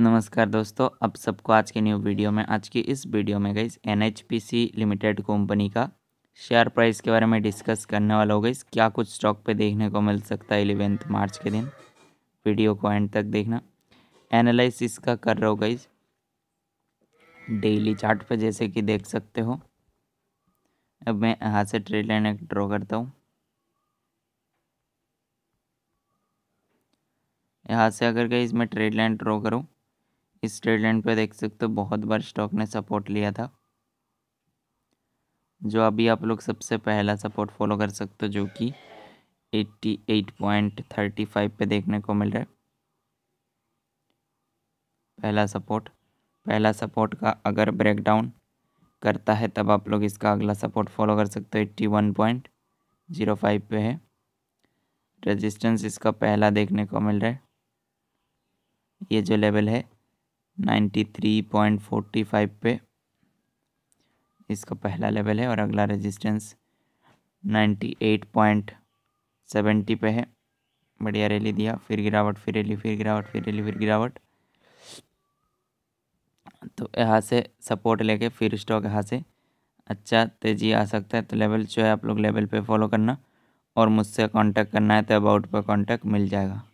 नमस्कार दोस्तों अब सबको आज के न्यू वीडियो में आज की इस वीडियो में गई एन लिमिटेड कंपनी का शेयर प्राइस के बारे में डिस्कस करने वाला हो गई क्या कुछ स्टॉक पे देखने को मिल सकता है इलेवेंथ मार्च के दिन वीडियो को एंड तक देखना एनालिस इसका कर रहा हो गई डेली चार्ट पे जैसे कि देख सकते हो अब मैं यहाँ से ट्रेड लाइन एक ड्रॉ करता हूँ यहाँ से अगर गई मैं ट्रेड लाइन ड्रॉ करूँ इस ट्रेड लाइन पर देख सकते हो बहुत बार स्टॉक ने सपोर्ट लिया था जो अभी आप लोग सबसे पहला सपोर्ट फॉलो कर सकते हो जो कि eighty eight point thirty five पर देखने को मिल रहा है पहला सपोर्ट पहला सपोर्ट का अगर ब्रेकडाउन करता है तब आप लोग इसका अगला सपोर्ट फॉलो कर सकते हो eighty one point zero five पे है रेजिस्टेंस इसका पहला देखने को मिल रहा है ये जो लेवल है 93.45 पे इसका पहला लेवल है और अगला रेजिस्टेंस 98.70 पे है बढ़िया रैली दिया फिर गिरावट फिर रैली फिर गिरावट फिर रैली फिर गिरावट तो यहाँ से सपोर्ट लेके फिर स्टॉक यहाँ से अच्छा तेज़ी आ सकता है तो लेवल जो है आप लोग लेवल पे फॉलो करना और मुझसे कांटेक्ट करना है तो अबाउट पर कांटेक्ट मिल जाएगा